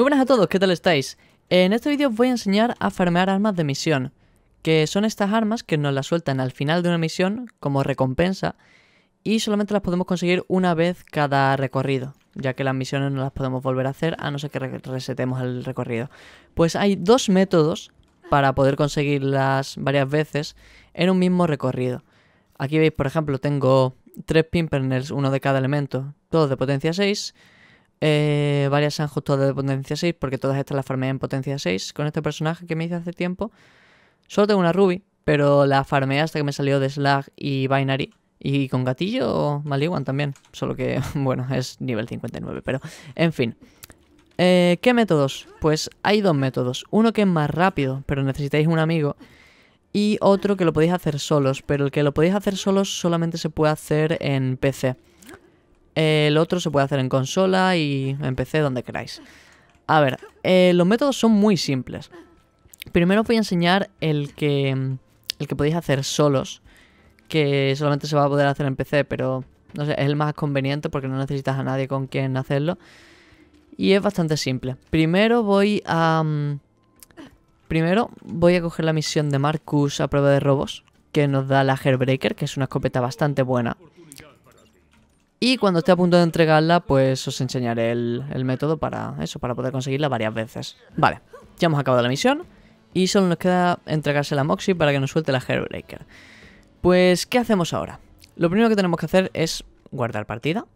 Muy buenas a todos, ¿qué tal estáis? En este vídeo os voy a enseñar a farmear armas de misión, que son estas armas que nos las sueltan al final de una misión como recompensa y solamente las podemos conseguir una vez cada recorrido, ya que las misiones no las podemos volver a hacer a no ser que resetemos el recorrido. Pues hay dos métodos para poder conseguirlas varias veces en un mismo recorrido. Aquí veis, por ejemplo, tengo tres Pimpernels, uno de cada elemento, todos de potencia 6, eh, varias se han ajustado de potencia 6, porque todas estas las farmeé en potencia 6 con este personaje que me hice hace tiempo. Solo tengo una Ruby, pero la farmeé hasta que me salió de Slag y Binary. Y con gatillo maliguan también, solo que, bueno, es nivel 59, pero en fin. Eh, ¿Qué métodos? Pues hay dos métodos. Uno que es más rápido, pero necesitáis un amigo. Y otro que lo podéis hacer solos, pero el que lo podéis hacer solos solamente se puede hacer en PC. El otro se puede hacer en consola y en PC, donde queráis. A ver, eh, los métodos son muy simples. Primero os voy a enseñar el que, el que podéis hacer solos, que solamente se va a poder hacer en PC, pero no sé, es el más conveniente porque no necesitas a nadie con quien hacerlo. Y es bastante simple. Primero voy a... Mm, primero voy a coger la misión de Marcus a prueba de robos, que nos da la Hairbreaker, que es una escopeta bastante buena. Y cuando esté a punto de entregarla, pues os enseñaré el, método para eso, para poder conseguirla varias veces. Vale, ya hemos acabado la misión. Y solo nos queda entregársela a Moxie para que nos suelte la Breaker. Pues, ¿qué hacemos ahora? Lo primero que tenemos que hacer es guardar partida.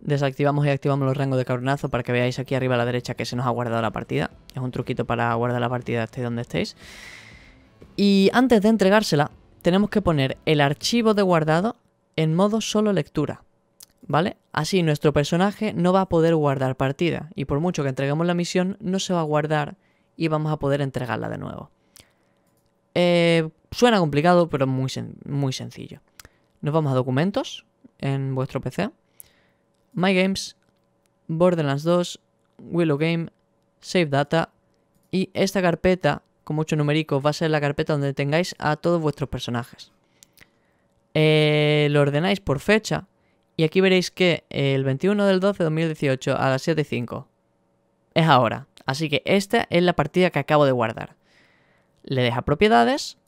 Desactivamos y activamos los rangos de cabronazo para que veáis aquí arriba a la derecha que se nos ha guardado la partida. Es un truquito para guardar la partida estéis donde estéis. Y antes de entregársela, tenemos que poner el archivo de guardado en modo solo lectura. ¿vale? Así nuestro personaje no va a poder guardar partida y por mucho que entreguemos la misión no se va a guardar y vamos a poder entregarla de nuevo. Eh, suena complicado pero muy, muy sencillo. Nos vamos a documentos en vuestro PC, My Games, Borderlands 2, Willow Game, Save Data y esta carpeta con mucho numérico va a ser la carpeta donde tengáis a todos vuestros personajes. Eh, lo ordenáis por fecha, y aquí veréis que el 21 del 12 de 2018 a las 7.05 es ahora. Así que esta es la partida que acabo de guardar. Le deja propiedades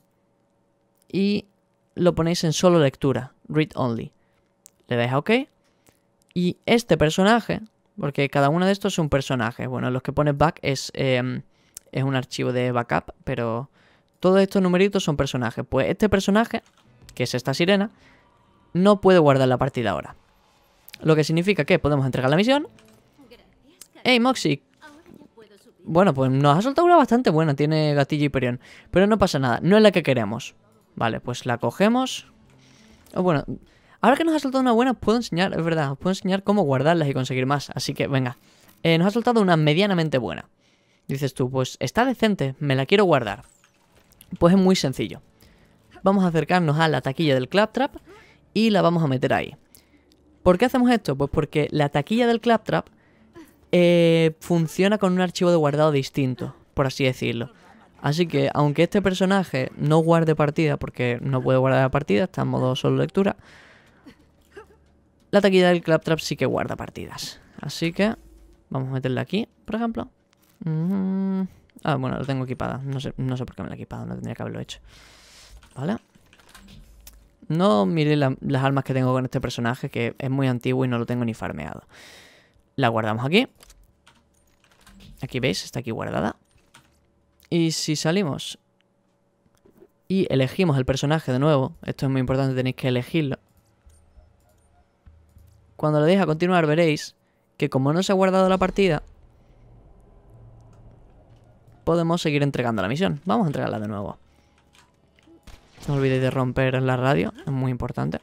y lo ponéis en solo lectura, read only. Le deja OK. Y este personaje, porque cada uno de estos es un personaje. Bueno, los que pones back es, em, es un archivo de backup, pero todos estos numeritos son personajes. Pues este personaje, que es esta sirena, no puedo guardar la partida ahora. Lo que significa que podemos entregar la misión. ¡Ey, Moxie! Bueno, pues nos ha soltado una bastante buena. Tiene gatillo y perión. Pero no pasa nada. No es la que queremos. Vale, pues la cogemos. Oh, bueno, ahora que nos ha soltado una buena, puedo enseñar, es verdad, os puedo enseñar cómo guardarlas y conseguir más. Así que, venga. Eh, nos ha soltado una medianamente buena. Dices tú, pues está decente, me la quiero guardar. Pues es muy sencillo. Vamos a acercarnos a la taquilla del Claptrap y la vamos a meter ahí. ¿Por qué hacemos esto? Pues porque la taquilla del Claptrap eh, funciona con un archivo de guardado distinto, por así decirlo. Así que, aunque este personaje no guarde partida, porque no puede guardar partida, está en modo solo lectura, la taquilla del Claptrap sí que guarda partidas. Así que, vamos a meterla aquí, por ejemplo. Mm-hmm. Ah, bueno, la tengo equipada. No sé, no sé por qué me la he equipado, no tendría que haberlo hecho. ¿Vale? No miré las armas que tengo con este personaje, que es muy antiguo y no lo tengo ni farmeado. La guardamos aquí. Aquí veis, está aquí guardada. Y si salimos y elegimos el personaje de nuevo, esto es muy importante, tenéis que elegirlo. Cuando lo deis a continuar veréis que como no se ha guardado la partida, podemos seguir entregando la misión. Vamos a entregarla de nuevo. No olvidéis de romper la radio, es muy importante.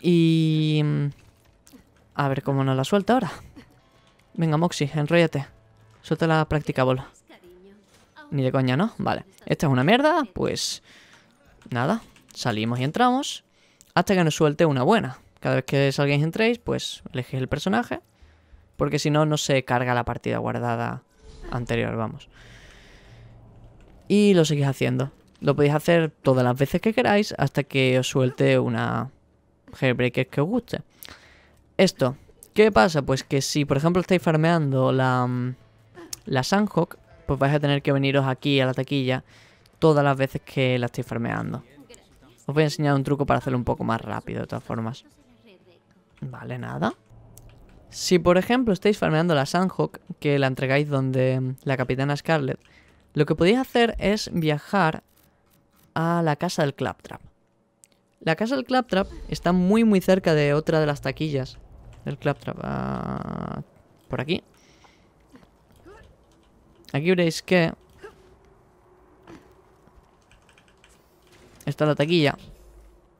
Y... Mm, a ver cómo nos la suelta ahora. Venga, Moxie, enrollate. Suelta la práctica bola. Ni de coña, ¿no? Vale. Esta es una mierda, pues... Nada, salimos y entramos. Hasta que nos suelte una buena. Cada vez que salgáis entréis, pues elegís el personaje. Porque si no, no se carga la partida guardada anterior, vamos. Y lo seguís haciendo. Lo podéis hacer todas las veces que queráis hasta que os suelte una Hellbreaker que os guste. Esto, ¿qué pasa? Pues que si por ejemplo estáis farmeando la, mm, la Sandhawk, pues vais a tener que veniros aquí a la taquilla todas las veces que la estéis farmeando. Os voy a enseñar un truco para hacerlo un poco más rápido de todas formas. Vale, nada. Si por ejemplo estáis farmeando la Sandhawk, que la entregáis donde mm, la Capitana Scarlet, lo que podéis hacer es viajar a la casa del Claptrap. La casa del Claptrap está muy muy cerca de otra de las taquillas del Claptrap. Ah, por aquí. Aquí veréis que... Está la taquilla.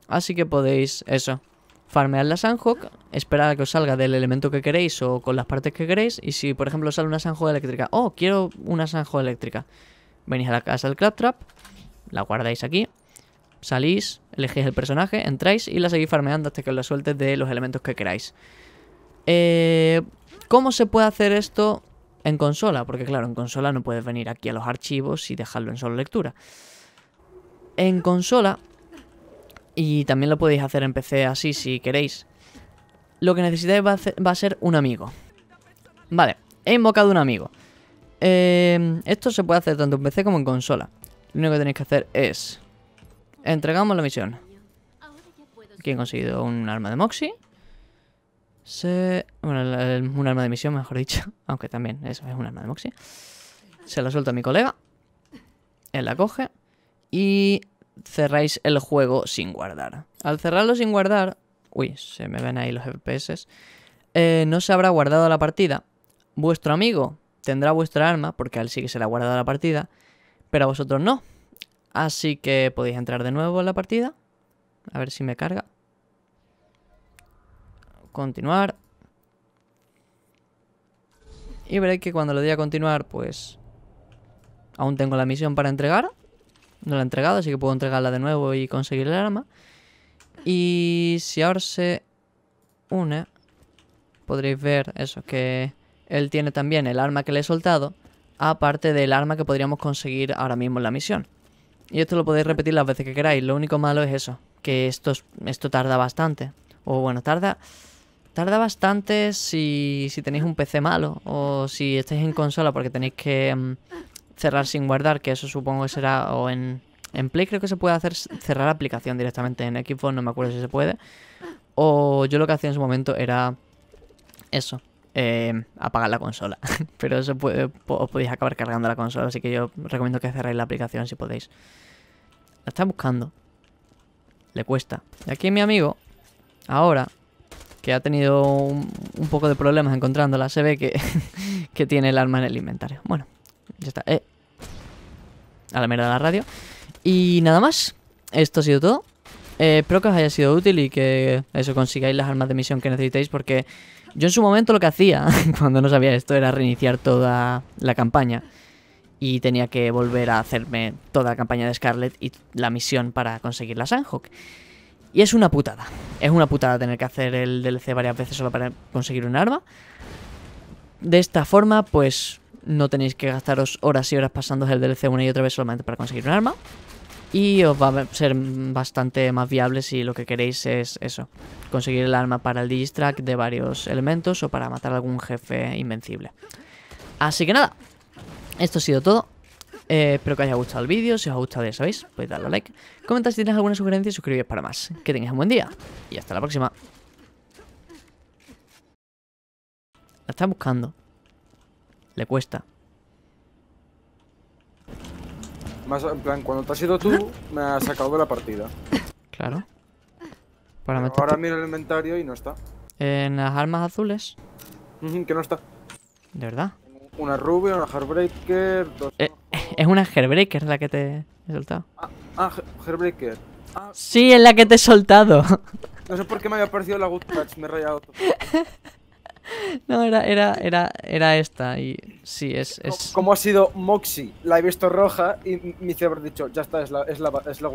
Así que podéis, eso, farmear la Sandhawk, esperar a que os salga del elemento que queréis o con las partes que queréis. Y si, por ejemplo, sale una Sandhawk eléctrica, oh, quiero una Sandhawk eléctrica. Venís a la casa del Claptrap, la guardáis aquí, salís, elegís el personaje, entráis y la seguís farmeando hasta que os la sueltes de los elementos que queráis. Eh, ¿Cómo se puede hacer esto en consola? Porque claro, en consola no puedes venir aquí a los archivos y dejarlo en solo lectura. En consola, y también lo podéis hacer en PC así si queréis, lo que necesitáis va a, ser un amigo. Vale, he invocado un amigo. Eh, esto se puede hacer tanto en PC como en consola. Lo único que tenéis que hacer es... Entregamos la misión. Aquí he conseguido un arma de Moxie. Se... Bueno, un arma de misión, mejor dicho. Aunque también eso es un arma de Moxie. Se la suelta a mi colega. Él la coge. Y cerráis el juego sin guardar. Al cerrarlo sin guardar... Uy, se me ven ahí los FPS. E eh, no se habrá guardado la partida. Vuestro amigo tendrá vuestra arma, porque él sí que se la ha guardado la partida pero a vosotros no. Así que podéis entrar de nuevo en la partida. A ver si me carga. Continuar. Y veréis que cuando le doy a continuar, pues... Aún tengo la misión para entregar. No la he entregado, así que puedo entregarla de nuevo y conseguir el arma. Y si ahora se une, podréis ver eso, que él tiene también el arma que le he soltado aparte del arma que podríamos conseguir ahora mismo en la misión. Y esto lo podéis repetir las veces que queráis, lo único malo es eso, que esto, esto tarda bastante. O bueno, tarda, tarda bastante si, si tenéis un PC malo o si estáis en consola porque tenéis que mm, cerrar sin guardar, que eso supongo que será o en... En Play creo que se puede hacer cerrar aplicación directamente, en Xbox no me acuerdo si se puede. O yo lo que hacía en su momento era eso, eh, apagar la consola. Pero eso os podéis acabar cargando la consola, así que yo recomiendo que cerréis la aplicación si podéis. La está buscando. Le cuesta. Y aquí mi amigo, ahora, que ha tenido un, poco de problemas encontrándola, se ve que, tiene el arma en el inventario. Bueno, ya está. Eh. A la mierda de la radio. Y nada más. Esto ha sido todo. Eh, espero que os haya sido útil y que eso consigáis las armas de misión que necesitéis porque yo en su momento lo que hacía cuando no sabía esto era reiniciar toda la campaña y tenía que volver a hacerme toda la campaña de Scarlet y la misión para conseguir la Sandhawk. Y es una putada, es una putada tener que hacer el DLC varias veces solo para conseguir un arma. De esta forma pues no tenéis que gastaros horas y horas pasando el DLC una y otra vez solamente para conseguir un arma y os va a ser bastante más viable si lo que queréis es eso, conseguir el arma para el Digistrack de varios elementos o para matar a algún jefe invencible. Así que nada, esto ha sido todo. Eh, espero que os haya gustado el vídeo, si os ha gustado ya sabéis, podéis darle a like, comentar si tienes alguna sugerencia y suscribiros para más. Que tengáis un buen día y hasta la próxima. La está buscando. Le cuesta. en plan, cuando te has ido tú, me has sacado de la partida. Claro. Para Ahora miro el inventario y no está. ¿En las armas azules? que no está. ¿De verdad? Una rubia, una Heartbreaker, eh, eh, es una hairbreaker la que te he soltado. Ah, ah, ah, Sí, es la que te he soltado. No sé por qué me había aparecido la Good me he rayado. Todo. No, era, era, era, era esta. Y sí, es. es... Como ha sido Moxie, la he visto roja y mi cerebro ha dicho, ya está, es la, es la, es la